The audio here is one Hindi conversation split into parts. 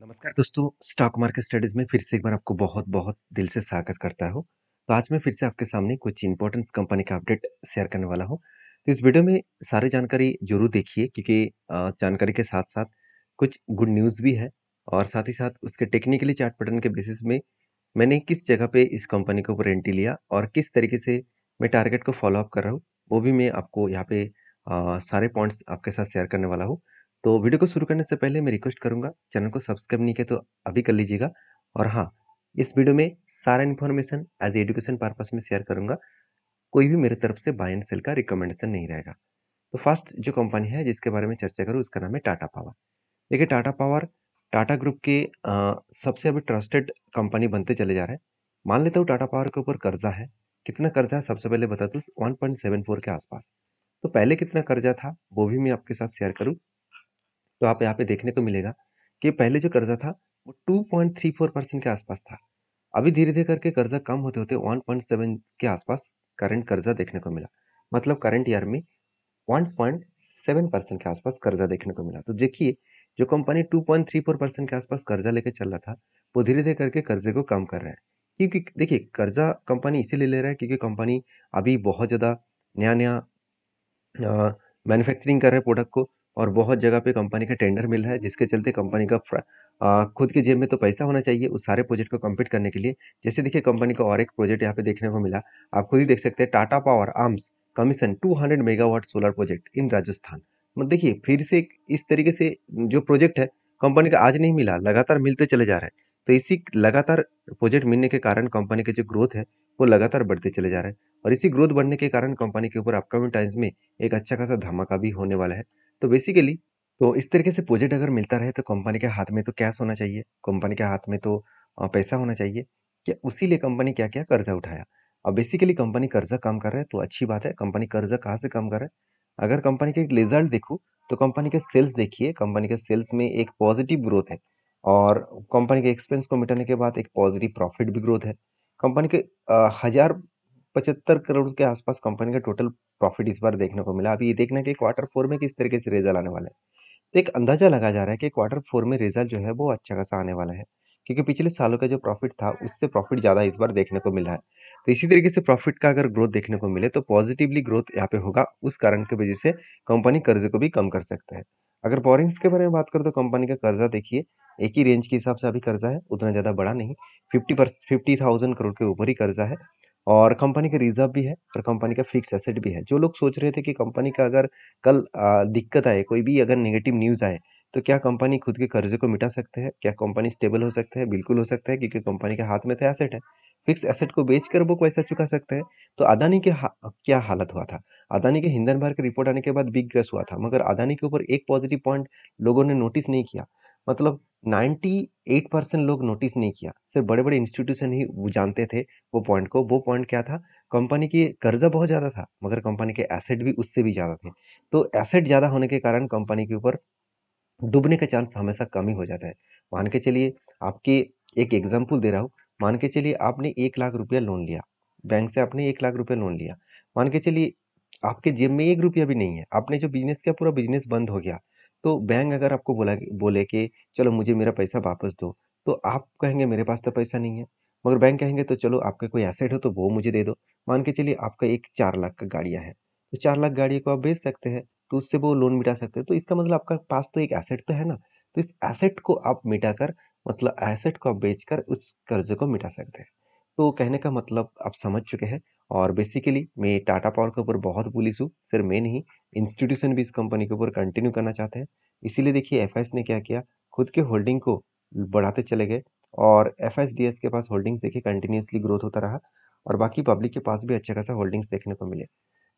नमस्कार दोस्तों स्टॉक मार्केट स्टडीज में फिर से एक बार आपको बहुत बहुत दिल से स्वागत करता हूँ तो आज मैं फिर से आपके सामने कुछ इंपॉर्टेंट कंपनी का अपडेट शेयर करने वाला हूँ तो इस वीडियो में सारी जानकारी जरूर देखिए क्योंकि जानकारी के साथ साथ कुछ गुड न्यूज़ भी है और साथ ही साथ उसके टेक्निकली चार्ट पैटर्न के बेसिस में मैंने किस जगह पे इस कंपनी के ऊपर एंट्री लिया और किस तरीके से मैं टारगेट को फॉलो अप कर रहा हूँ वो भी मैं आपको यहाँ पे आ, सारे पॉइंट्स आपके साथ शेयर करने वाला हूँ तो वीडियो को शुरू करने से पहले मैं रिक्वेस्ट करूंगा चैनल को सब्सक्राइब नहीं किया तो अभी कर लीजिएगा और हाँ इस वीडियो में सारा इन्फॉर्मेशन एज एजुकेशन पर्पज में शेयर करूंगा कोई भी मेरे तरफ से बाय एंड सेल का रिकमेंडेशन नहीं रहेगा तो फर्स्ट जो कंपनी है जिसके बारे में चर्चा करूँ उसका नाम है टाटा पावर देखिए टाटा पावर टाटा ग्रुप के आ, सबसे अभी ट्रस्टेड कंपनी बनते चले जा रहे हैं मान लेता हूँ टाटा पावर के ऊपर कर्जा है कितना कर्जा है सबसे पहले बता दूँ वन पॉइंट सेवन फोर के आसपास तो पहले कितना कर्जा था वो भी मैं आपके साथ शेयर करूँ तो आप यहाँ पे देखने को मिलेगा कि पहले जो कर्जा था वो two point three four percent के आसपास था अभी धीरे धीरे करके कर्जा कम होते होते वन पॉइंट सेवन के आसपास करंट कर्जा देखने को मिला मतलब करंट ईयर में वन पॉइंट सेवन परसेंट के आसपास कर्जा देखने को मिला तो देखिए जो company two point three four percent के आसपास कर्जा लेके चल रहा था वो धीरे धीरे करके कर्जे को कम कर रहे हैं क्योंकि देखिए कर्जा कंपनी इसीलिए ले रहा है क्योंकि कंपनी अभी बहुत ज़्यादा नया नया मैन्युफैक्चरिंग कर रहे हैं प्रोडक्ट को और बहुत जगह पे कंपनी का टेंडर मिल रहा है जिसके चलते कंपनी का आ, खुद की जेब में तो पैसा होना चाहिए उस सारे प्रोजेक्ट को कंप्लीट करने के लिए जैसे देखिए कंपनी का और एक प्रोजेक्ट यहाँ पे देखने को मिला आप खुद ही देख सकते हैं Tata power arms commission 200 megawatt solar project in Rajasthan मतलब देखिए फिर से इस तरीके से जो प्रोजेक्ट है कंपनी का आज नहीं मिला लगातार मिलते चले जा रहे हैं तो इसी लगातार प्रोजेक्ट मिलने के कारण कंपनी के जो ग्रोथ है वो लगातार बढ़ते चले जा रहे हैं और इसी ग्रोथ बढ़ने के कारण कंपनी के ऊपर अपकमिंग टाइम्स में एक अच्छा खासा धमाका भी होने वाला है तो बेसिकली तो इस तरीके से प्रोजेक्ट अगर मिलता रहे तो कंपनी के हाथ में तो कैश होना चाहिए कंपनी के हाथ में तो पैसा होना चाहिए कि लिए कंपनी क्या क्या कर्जा उठाया अब बेसिकली कंपनी कर्जा कम कर रहे है तो अच्छी बात है कंपनी कर्जा कहाँ से कम कर रहे है अगर कंपनी के रिजल्ट देखूँ तो कंपनी के सेल्स देखिए कंपनी के सेल्स में एक पॉजिटिव ग्रोथ है और कंपनी के एक्सपेंस को मिटाने के बाद एक पॉजिटिव प्रॉफिट भी ग्रोथ है कंपनी के हजार पचहत्तर करोड़ के आसपास कंपनी का टोटल प्रॉफिट इस बार देखने को मिला अभी ये देखना कि क्वार्टर फोर में किस तरीके से रिजल्ट आने वाला है तो एक अंदाज़ा लगा जा रहा है कि क्वार्टर फोर में रिजल्ट जो है वो अच्छा खासा आने वाला है क्योंकि पिछले सालों का जो प्रॉफिट था उससे प्रॉफिट ज़्यादा इस बार देखने को मिला है तो इसी तरीके से प्रॉफिट का अगर ग्रोथ देखने को मिले तो पॉजिटिवली ग्रोथ यहाँ पे होगा उस कारण की वजह से कंपनी कर्जे को भी कम कर सकता है अगर बोरिंग्स के बारे में बात करें तो कंपनी का कर्जा देखिए एक ही रेंज के हिसाब से अभी कर्जा है उतना ज़्यादा बड़ा नहीं fifty percent fifty thousand crore के ऊपर ही कर्जा है और कंपनी का रिजर्व भी है और कंपनी का फिक्स एसेट भी है जो लोग सोच रहे थे कि कंपनी का अगर कल दिक्कत आए कोई भी अगर नेगेटिव न्यूज़ आए तो क्या कंपनी खुद के कर्जे को मिटा सकते हैं क्या कंपनी स्टेबल हो सकते हैं बिल्कुल हो सकता है क्योंकि कंपनी के हाथ में तो एसेट है फिक्स एसेट को बेच कर वो पैसा चुका सकते हैं तो अदानी के हा, क्या हालत हुआ था अदानी के हिंदन भार के रिपोर्ट आने के बाद बिग ग्रेस हुआ था मगर अदानी के ऊपर एक पॉजिटिव पॉइंट लोगों ने नोटिस नहीं किया मतलब 98 परसेंट लोग नोटिस नहीं किया सिर्फ बड़े बड़े इंस्टीट्यूशन ही वो जानते थे वो पॉइंट को वो पॉइंट क्या था कंपनी की कर्जा बहुत ज़्यादा था मगर कंपनी के एसेट भी उससे भी ज़्यादा थे तो एसेट ज़्यादा होने के कारण कंपनी के ऊपर डूबने का चांस हमेशा कम ही हो जाता है मान के चलिए आपके एक एग्जाम्पल दे रहा हूँ मान के चलिए आपने एक लाख रुपया लोन लिया बैंक से आपने एक लाख रुपया लोन लिया मान के चलिए आपके जेब में एक रुपया भी नहीं है आपने जो बिजनेस किया पूरा बिजनेस बंद हो गया तो बैंक अगर आपको बोला बोले कि चलो मुझे मेरा पैसा वापस दो तो आप कहेंगे मेरे पास तो पैसा नहीं है मगर बैंक कहेंगे तो चलो आपका कोई एसेट हो तो वो मुझे दे दो मान के चलिए आपका एक चार लाख का गाड़ियाँ है तो चार लाख गाड़ियों को आप बेच सकते हैं तो उससे वो लोन मिटा सकते हैं तो इसका मतलब आपका पास तो एक एसेट तो है ना तो इस एसेट को आप मिटा कर मतलब एसेट को आप बेच कर उस कर्जे को मिटा सकते हैं तो कहने का मतलब आप समझ चुके हैं और बेसिकली मैं टाटा पावर के ऊपर बहुत बुलिस हूँ सिर्फ मैं नहीं इंस्टीट्यूशन भी इस कंपनी के ऊपर कंटिन्यू करना चाहते हैं इसीलिए देखिए एफ ने क्या किया खुद के होल्डिंग को बढ़ाते चले गए और एफ के पास होल्डिंग्स देखिए कंटिन्यूसली ग्रोथ होता रहा और बाकी पब्लिक के पास भी अच्छा खासा होल्डिंग्स देखने को मिले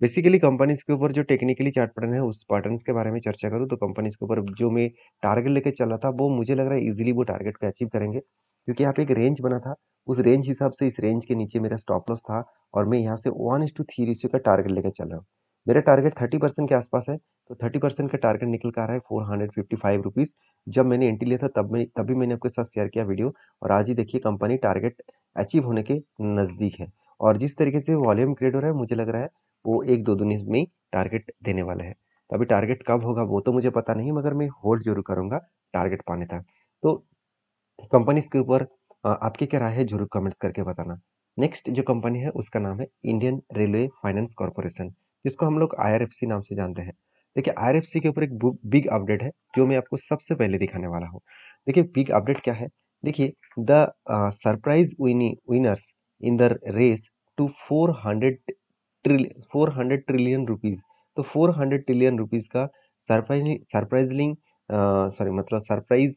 बेसिकली कंपनीज के ऊपर जो टेक्निकली चार्ट पैटर्न है उस पैटर्न्स के बारे में चर्चा करूँ तो कंपनीज के ऊपर जो मैं टारगेट लेके चल रहा था वो मुझे लग रहा है इजीली वो टारगेट को अचीव करेंगे क्योंकि यहाँ पे एक रेंज बना था उस रेंज हिसाब से इस रेंज के नीचे मेरा स्टॉप लॉस था और मैं यहाँ से one is to three ratio का टारगेट लेकर चल रहा हूँ मेरा टारगेट थर्टी परसेंट के आसपास है तो थर्टी परसेंट का टारगेट निकल कर आ रहा है four hundred fifty five rupees जब मैंने एंट्री लिया था तब मैं तभी मैंने आपके साथ शेयर किया वीडियो और आज ही देखिए कंपनी टारगेट अचीव होने के नज़दीक है और जिस तरीके से वॉल्यूम क्रिएट हो रहा है मुझे लग रहा है वो एक दो दिन में टारगेट देने वाला है तो अभी टारगेट कब होगा वो तो मुझे पता नहीं मगर मैं होल्ड जरूर करूँगा टारगेट पाने तक तो कंपनी के ऊपर आपकी क्या राय है? ज़रूर कमेंट्स करके बताना। नेक्स्ट जो कंपनी है उसका नाम है इंडियन रेलवे फाइनेंस कॉर्पोरेशन जिसको हम लोग आई नाम से जानते हैं। देखिए आई के ऊपर एक बिग अपडेट है जो मैं आपको सबसे पहले दिखाने वाला हूँ। देखिए बिग अपडेट क्या है? देखिए द सरप्राइज़ विनी winners in the race to 400 ट्रिल 400 ट्रिलियन रुपीज़ तो 400 ट्रिलियन रुपीज़ का सरप्राइज सरप्राइजिंग सॉरी मतलब सरप्राइज़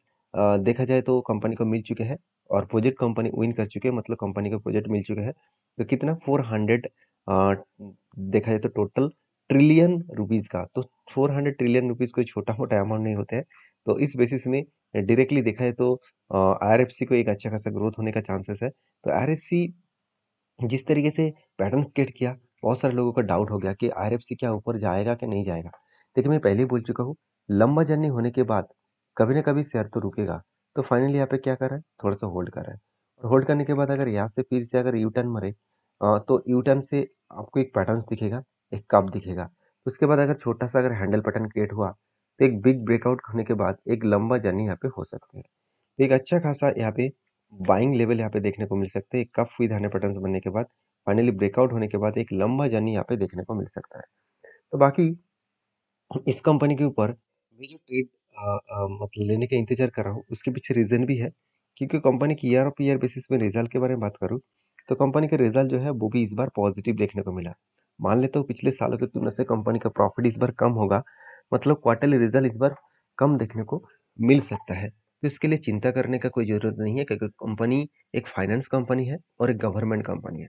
देखा जाए तो कंपनी को मिल चुके हैं। और प्रोजेक्ट कंपनी विन कर चुके हैं मतलब कंपनी को प्रोजेक्ट मिल चुका है तो कितना फोर हंड्रेड देखा जाए तो टोटल ट्रिलियन रुपीज़ का तो फोर हंड्रेड ट्रिलियन रुपीज़ कोई छोटा मोटा अमाउंट नहीं होता है तो इस बेसिस में डायरेक्टली देखा है तो आर को एक अच्छा खासा ग्रोथ होने का चांसेस है तो आर जिस तरीके से पैटर्न स्केट किया बहुत सारे लोगों का डाउट हो गया कि आर क्या ऊपर जाएगा कि नहीं जाएगा देखिए मैं पहले ही बोल चुका हूँ लंबा जर्नी होने के बाद कभी ना कभी शेयर तो रुकेगा तो फाइनली यहाँ पे क्या कर रहा है थोड़ा सा होल्ड कर रहा है और होल्ड करने के बाद अगर यहाँ से फिर से अगर यू टर्न मरे तो यू टर्न से आपको एक पैटर्न दिखेगा एक कप दिखेगा उसके बाद अगर छोटा सा अगर हैंडल पैटर्न क्रिएट हुआ तो एक बिग ब्रेकआउट होने के बाद एक लंबा जर्नी यहाँ पे हो सकती है तो एक अच्छा खासा यहाँ पे बाइंग लेवल यहाँ पे देखने को मिल सकता है एक कफ विद हैंडल पैटर्न बनने के बाद फाइनली ब्रेकआउट होने के बाद एक लंबा जर्नी यहाँ पे देखने को मिल सकता है तो बाकी इस कंपनी के ऊपर जो ट्रेड मतलब लेने का इंतज़ार कर रहा हूँ उसके पीछे रीज़न भी है क्योंकि कंपनी की ईयर ऑफ ईयर बेसिस में रिज़ल्ट के बारे में बात करूँ तो कंपनी का रिज़ल्ट जो है वो भी इस बार पॉजिटिव देखने को मिला मान लेता हूँ पिछले सालों की तुलना से कंपनी का प्रॉफिट इस बार कम होगा मतलब क्वार्टरली रिज़ल्ट इस बार कम देखने को मिल सकता है तो इसके लिए चिंता करने का कोई ज़रूरत नहीं है क्योंकि कंपनी एक फाइनेंस कंपनी है और एक गवर्नमेंट कंपनी है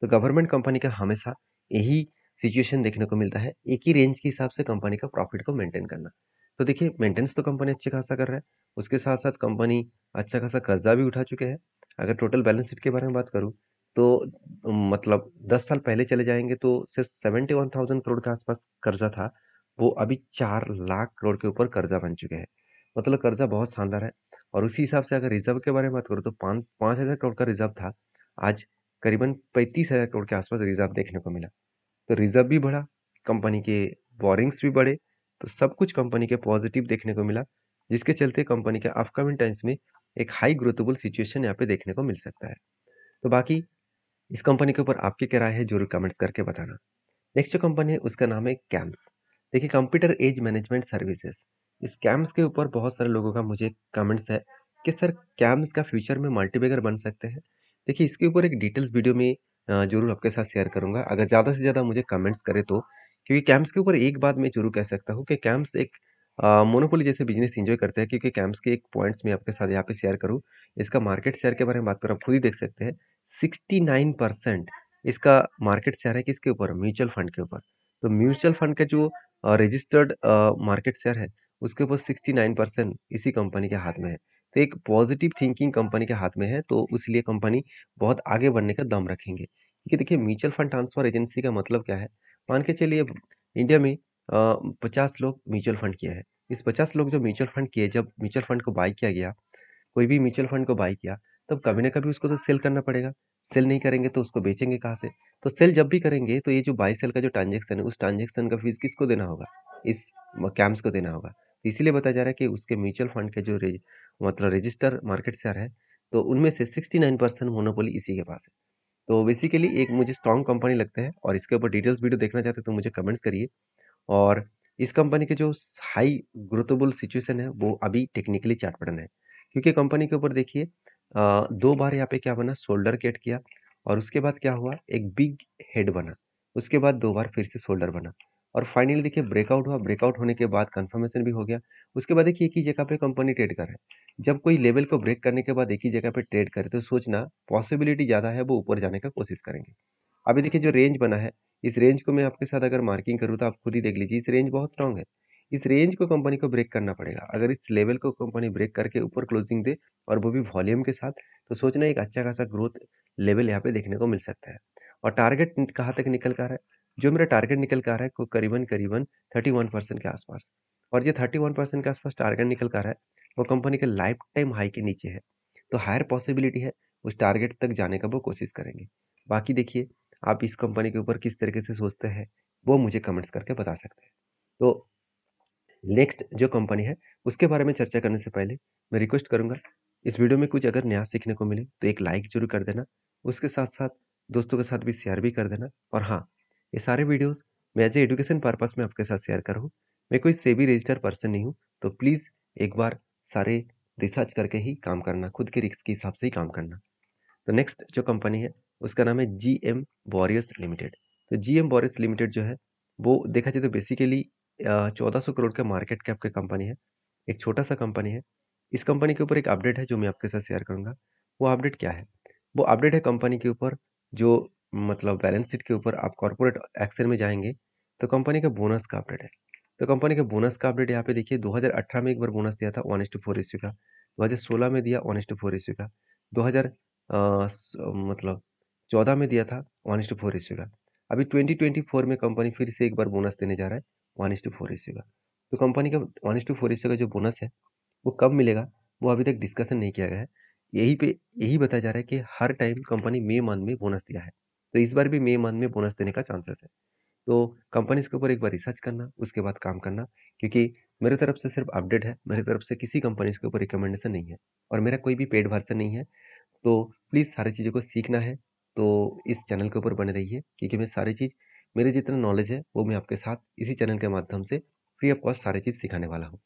तो गवर्नमेंट कंपनी का हमेशा यही सिचुएशन देखने को मिलता है एक ही रेंज के हिसाब से कंपनी का प्रॉफिट को मेंटेन करना तो देखिए मेंटेनेंस तो कंपनी अच्छे खासा कर रहा है उसके साथ साथ कंपनी अच्छा खासा कर्जा भी उठा चुके हैं अगर टोटल बैलेंस शीट के बारे में बात करूँ तो मतलब दस साल पहले चले जाएंगे तो सिर्फ सेवेंटी वन थाउजेंड करोड़ के आसपास कर्जा था वो अभी चार लाख करोड़ के ऊपर कर्जा बन चुके हैं मतलब कर्जा बहुत शानदार है और उसी हिसाब से अगर रिजर्व के बारे में बात करूँ तो पाँच पाँच हज़ार करोड़ का रिजर्व था आज करीबन पैंतीस हज़ार करोड़ के आसपास रिजर्व देखने को मिला तो रिजर्व भी बढ़ा कंपनी के बोरिंग्स भी बढ़े तो सब कुछ कंपनी के पॉजिटिव देखने को मिला जिसके चलते कंपनी के अपकमिंग टाइम्स में एक हाई ग्रोथेबल सिचुएशन यहाँ पे देखने को मिल सकता है तो बाकी इस कंपनी के ऊपर आपकी क्या राय है जरूर कमेंट्स करके बताना नेक्स्ट जो कंपनी है उसका नाम है कैम्स देखिए कंप्यूटर एज मैनेजमेंट सर्विसेज इस कैम्स के ऊपर बहुत सारे लोगों का मुझे कमेंट्स है कि सर कैम्स का फ्यूचर में मल्टीबेगर बन सकते हैं देखिए इसके ऊपर एक डिटेल्स वीडियो में जरूर आपके साथ शेयर करूंगा अगर ज़्यादा से ज़्यादा मुझे कमेंट्स करें तो क्योंकि कैंप्स के ऊपर एक बात मैं जरूर कह सकता हूँ कि कैंप्स एक मोनोपोली जैसे बिजनेस इंजॉय करते हैं क्योंकि कैंप्स के एक पॉइंट्स में आपके साथ यहाँ पे शेयर करूँ इसका मार्केट शेयर के बारे में बात करूँ आप खुद ही देख सकते हैं सिक्सटी नाइन परसेंट इसका मार्केट शेयर है किसके ऊपर म्यूचुअल फंड के ऊपर तो म्यूचुअल फंड का जो रजिस्टर्ड मार्केट शेयर है उसके ऊपर सिक्सटी नाइन परसेंट इसी कंपनी के हाथ में है तो एक पॉजिटिव थिंकिंग कंपनी के हाथ में है तो इसलिए कंपनी बहुत आगे बढ़ने का दम रखेंगे क्योंकि देखिए म्यूचुअल फंड ट्रांसफर एजेंसी का मतलब क्या है मान के चलिए इंडिया में पचास लोग म्यूचुअल फंड किए हैं इस पचास लोग जो म्यूचुअल फंड किए जब म्यूचुअल फंड को बाई किया गया कोई भी म्यूचुअल फंड को बाई किया तब कभी ना कभी उसको तो सेल करना पड़ेगा सेल नहीं करेंगे तो उसको बेचेंगे कहाँ से तो सेल जब भी करेंगे तो ये जो बाई सेल का जो ट्रांजेक्शन है उस ट्रांजेक्शन का फीस किसको देना होगा इस कैम्प्स को देना होगा तो इसीलिए बताया जा रहा है कि उसके म्यूचुअल फंड के जो मतलब रजिस्टर मार्केट शेयर है तो उनमें से सिक्सटी नाइन परसेंट मोनोपोली इसी के पास है तो बेसिकली एक मुझे स्ट्रॉन्ग कंपनी लगता है और इसके ऊपर डिटेल्स वीडियो देखना चाहते हैं तो मुझे कमेंट्स करिए और इस कंपनी के जो हाई ग्रोथेबल सिचुएशन है वो अभी टेक्निकली चार्ट पैटर्न है क्योंकि कंपनी के ऊपर देखिए दो बार यहाँ पे क्या बना शोल्डर केट किया और उसके बाद क्या हुआ एक बिग हेड बना उसके बाद दो बार फिर से शोल्डर बना और फाइनली देखिए ब्रेकआउट हुआ ब्रेकआउट होने के बाद कंफर्मेशन भी हो गया उसके बाद देखिए एक ही जगह पे कंपनी ट्रेड कर रहा है जब कोई लेवल को ब्रेक करने के बाद एक ही जगह पे ट्रेड करे तो सोचना पॉसिबिलिटी ज़्यादा है वो ऊपर जाने का कोशिश करेंगे अभी देखिए जो रेंज बना है इस रेंज को मैं आपके साथ अगर मार्किंग करूँ तो आप खुद ही देख लीजिए इस रेंज बहुत स्ट्रॉन्ग है इस रेंज को कंपनी को ब्रेक करना पड़ेगा अगर इस लेवल को कंपनी ब्रेक करके ऊपर क्लोजिंग दे और वो भी वॉल्यूम के साथ तो सोचना एक अच्छा खासा ग्रोथ लेवल यहाँ पे देखने को मिल सकता है और टारगेट कहाँ तक निकल कर रहा है जो मेरा टारगेट निकल कर आ रहा है को करीबन करीबन थर्टी वन परसेंट के आसपास और ये थर्टी वन परसेंट के आसपास टारगेट निकल कर रहा है वो कंपनी के लाइफ टाइम हाई के नीचे है तो हायर पॉसिबिलिटी है उस टारगेट तक जाने का वो कोशिश करेंगे बाकी देखिए आप इस कंपनी के ऊपर किस तरीके से सोचते हैं वो मुझे कमेंट्स करके बता सकते हैं तो नेक्स्ट जो कंपनी है उसके बारे में चर्चा करने से पहले मैं रिक्वेस्ट करूँगा इस वीडियो में कुछ अगर नया सीखने को मिले तो एक लाइक जरूर कर देना उसके साथ साथ दोस्तों के साथ भी शेयर भी कर देना और हाँ ये सारे वीडियोस मैं एज एजुकेशन पर्पज़ में आपके साथ शेयर करूँ मैं कोई सेबी रजिस्टर पर्सन नहीं हूँ तो प्लीज़ एक बार सारे रिसर्च करके ही काम करना खुद के रिक्स के हिसाब से ही काम करना तो नेक्स्ट जो कंपनी है उसका नाम है जी एम लिमिटेड तो जी एम लिमिटेड जो है वो देखा जाए तो बेसिकली चौदह सौ करोड़ का मार्केट कैप की कंपनी है एक छोटा सा कंपनी है इस कंपनी के ऊपर एक अपडेट है जो मैं आपके साथ शेयर करूँगा वो अपडेट क्या है वो अपडेट है कंपनी के ऊपर जो मतलब बैलेंस शीट के ऊपर आप कॉरपोरेट एक्सेल में जाएंगे तो कंपनी का बोनस का अपडेट है तो कंपनी के बोनस का अपडेट यहाँ पे देखिए 2018 में एक बार बोनस दिया था one is to four ratio का 2016 में दिया one is to four ratio का 2000 हज़ार मतलब 14 में दिया था one is to four ratio का अभी 2024 में कंपनी फिर से एक बार बोनस देने जा रहा है one is to four ratio का तो कंपनी का one is to four ratio का जो बोनस है वो कब मिलेगा वो अभी तक डिस्कशन नहीं किया गया है यही पे यही बताया जा रहा है कि हर टाइम कंपनी मे मंथ में बोनस दिया है तो इस बार भी मे मंथ में बोनस देने का चांसेस है तो कंपनीज के ऊपर एक बार रिसर्च करना उसके बाद काम करना क्योंकि मेरे तरफ से सिर्फ अपडेट है मेरी तरफ से किसी कंपनीज के ऊपर रिकमेंडेशन नहीं है और मेरा कोई भी पेड वर्जन नहीं है तो प्लीज़ सारी चीज़ों को सीखना है तो इस चैनल के ऊपर बने रहिए क्योंकि मैं सारी चीज़ मेरे जितना नॉलेज है वो मैं आपके साथ इसी चैनल के माध्यम से फ्री ऑफ कॉस्ट सारी चीज़ सिखाने वाला हूँ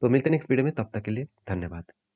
तो मिलते नेक्स्ट वीडियो में तब तक के लिए धन्यवाद